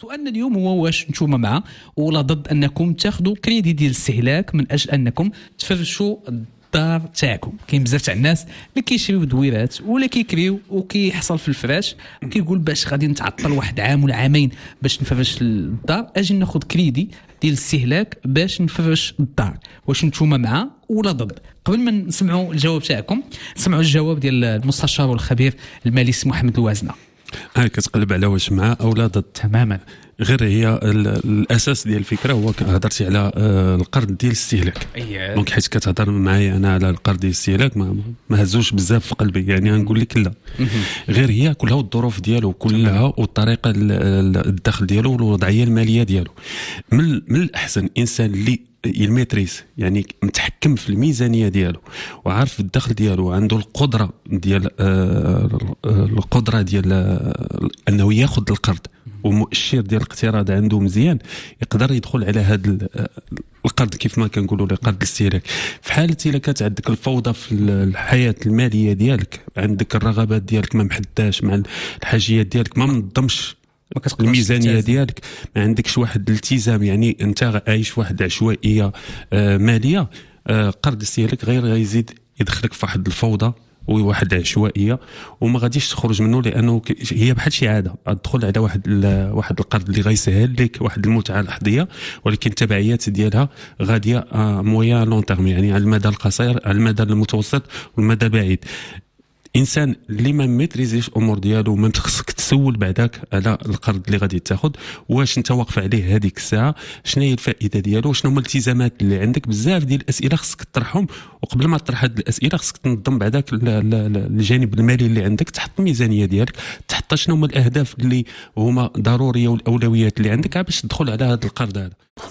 سؤالنا اليوم هو واش نتوما مع ولا ضد انكم تاخذوا كريدي ديال الاستهلاك من اجل انكم تفرشوا الدار تاعكم كاين بزاف تاع الناس اللي كيشريو دويرات ولا كيكريو وكيحصل في الفراش كيقول باش غادي نتعطل واحد عام ولا عامين باش نفرش الدار اجي ناخذ كريدي ديال الاستهلاك باش نفرش الدار واش نتوما مع ولا ضد قبل ما نسمعوا الجواب تاعكم نسمعوا الجواب ديال المستشار والخبير المالي محمد الوازنه ها كتقلب على واش مع او لا ضد تماما غير هي الاساس ديال الفكره هو هضرتي على آه، القرض ديال الاستهلاك دونك حيت كتهضر معايا انا على القرض ديال الاستهلاك ما, ما هزوش بزاف في قلبي يعني غنقول لك لا غير هي كلها والظروف ديالو كلها والطريقه الدخل ديالو والوضعيه الماليه ديالو من من الاحسن الانسان اللي يميتريس يعني متحكم في الميزانيه ديالو وعارف الدخل ديالو وعنده القدره ديال آه، آه، القدره ديال انه ياخذ القرض والمؤشر ديال الاقتراض عنده مزيان يقدر يدخل على هذا القرض كيف ما كنقولوا له قرض الاستهلاك في حاله الا كانت عندك الفوضى في الحياه الماليه ديالك عندك الرغبات ديالك ما محداش مع الحاجيات ديالك ما منظمش ما الميزانيه ديالك ما عندكش واحد الالتزام يعني انت عايش واحد عشوائيه آه، ماليه آه، قرض الاستهلاك غير غيزيد يدخلك في واحد الفوضى وواحد العشوائيه وما غاديش تخرج منه لانه هي بحال شي عاده تدخل على واحد واحد القرض اللي غيسهل لك واحد المتعه لحظيه ولكن التبعيات ديالها غاديه آه، مويا لون يعني على المدى القصير على المدى المتوسط والمدى البعيد انسان اللي ما ميتريزيش الامور ديالو ما خصك تسول بعداك على القرض اللي غادي تاخذ واش انت واقف عليه هذيك الساعه شنو هي الفائده ديالو شنو هما الالتزامات اللي عندك بزاف ديال الاسئله خصك تطرحهم وقبل ما تطرح هذه الاسئله خصك تنظم بعداك الجانب المالي اللي عندك تحط الميزانيه ديالك تحط شنو هما الاهداف اللي هما ضروريه والاولويات اللي عندك باش تدخل على هذا القرض هذا